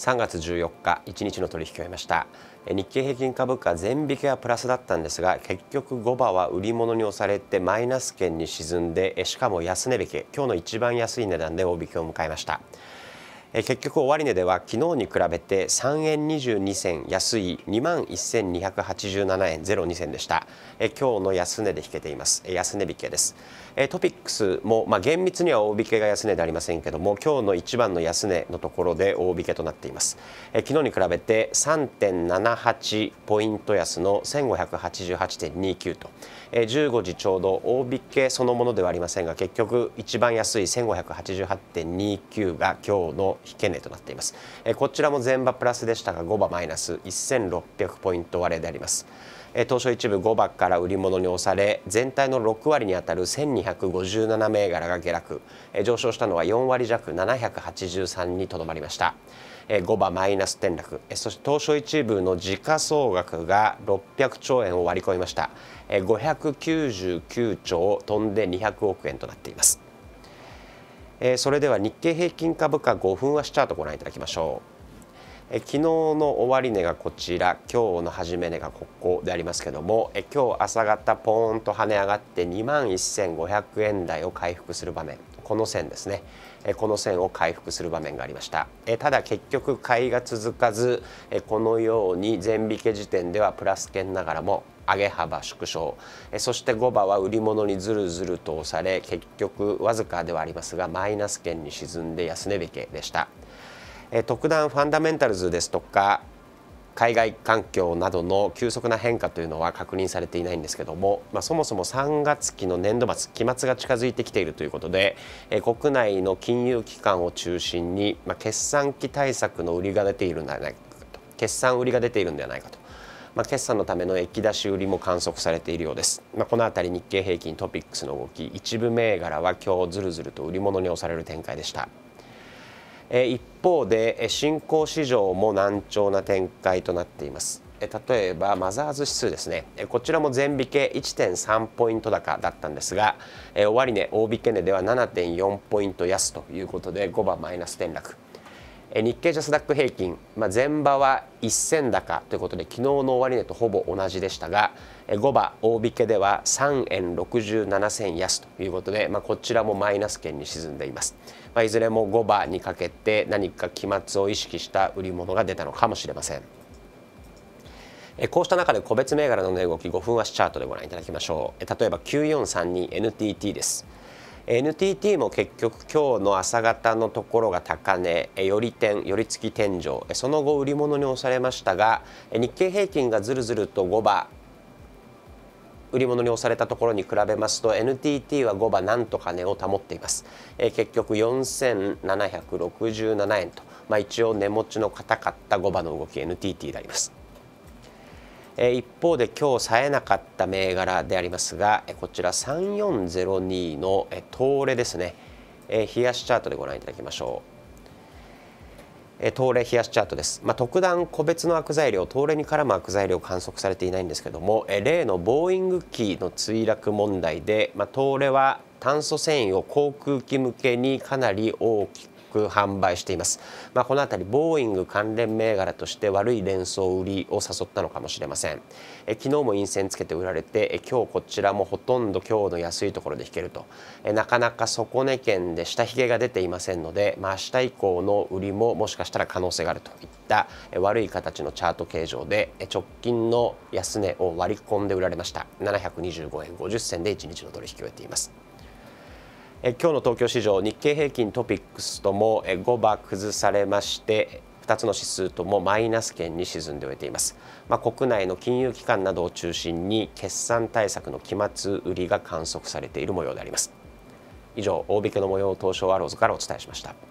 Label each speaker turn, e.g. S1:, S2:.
S1: 3月14日1日の取引を終えました日経平均株価全引けはプラスだったんですが結局5場は売り物に押されてマイナス圏に沈んでしかも安値引き今日の一番安い値段で大引きを迎えました結局終値では昨日に比べて3円22銭安い2万1287円02銭でした今日の安値で引けています安値引けですトピックスも、まあ、厳密には大引けが安値でありませんけども今日の一番の安値のところで大引けとなっています昨日に比べて3.78ポイント安の1588.29とえ15時ちょうど大引けそのものではありませんが結局一番安い1588.29が今日の引け値となっています、こちらも前場プラスでしたが5場マイナス1600ポイント割れであります東証一部5番から売り物に押され全体の6割にあたる1257銘柄が下落上昇したのは4割弱783にとどまりました5番マイナス転落そして東証一部の時価総額が600兆円を割り込みました599兆飛んで200億円となっていますそれでは日経平均株価5分足チャートご覧いただきましょうえ昨日の終値がこちら今日の始め値がここでありますけどもえ今日朝方ポーンと跳ね上がって2万1500円台を回復する場面この線ですねこの線を回復する場面がありましたただ結局買いが続かずこのように全引け時点ではプラス圏ながらも上げ幅縮小そして5場は売り物にずるずると押され結局わずかではありますがマイナス圏に沈んで安値引けでした。特段ファンダメンタルズですとか海外環境などの急速な変化というのは確認されていないんですけども、まあ、そもそも3月期の年度末期末が近づいてきているということで、え国内の金融機関を中心に、まあ、決算期対策の売りが出ているんではないかと決算売りが出ているんではないかと。まあ、決算のための液出し売りも観測されているようです、まあ、このあたり日経平均トピックスの動き一部銘柄は今日ずるずると売り物に押される展開でした。一方で新興市場も難聴な展開となっています例えばマザーズ指数ですねこちらも全引け1.3ポイント高だったんですが終値大引け値では7.4ポイント安ということで5番マイナス転落日経ジャスダック平均、まあ、前場は1000高ということで昨日の終値とほぼ同じでしたが5場大引けでは3円67銭安ということで、まあ、こちらもマイナス圏に沈んでいます、まあ、いずれも5場にかけて何か期末を意識した売り物が出たのかもしれませんこうした中で個別銘柄の値動き5分足チャートでご覧いただきましょう例えば 9432NTT です NTT も結局今日の朝方のところが高値より点寄り付き天井その後売り物に押されましたが日経平均がずるずると5場売り物に押されたところに比べますと NTT は5場なんとか値を保っています、え結局4767円と、まあ、一応値持ちの硬かった5場の動き NTT であります一方で今日冴えなかった銘柄でありますがこちら3402の東レですね冷やしチャートでご覧いただきましょう。東レ冷やしチャートです、まあ、特段個別の悪材料東レに絡む悪材料観測されていないんですけども例のボーイング機の墜落問題で、まあ、東レは炭素繊維を航空機向けにかなり大き販売しています、まあ、このあたりボーイング関連銘柄として悪い連想売りを誘ったのかもしれませんえ昨日も陰線つけて売られてえ今日こちらもほとんど今日の安いところで引けるとえなかなか底値圏で下髭が出ていませんので、まあ、明日以降の売りももしかしたら可能性があるといったえ悪い形のチャート形状でえ直近の安値を割り込んで売られました725円50銭で1日の取引を終えていますえ今日の東京市場日経平均トピックスともえ5場崩されまして2つの指数ともマイナス圏に沈んでおいています、まあ、国内の金融機関などを中心に決算対策の期末売りが観測されている模様であります以上大引けの模様を東証アローズからお伝えしました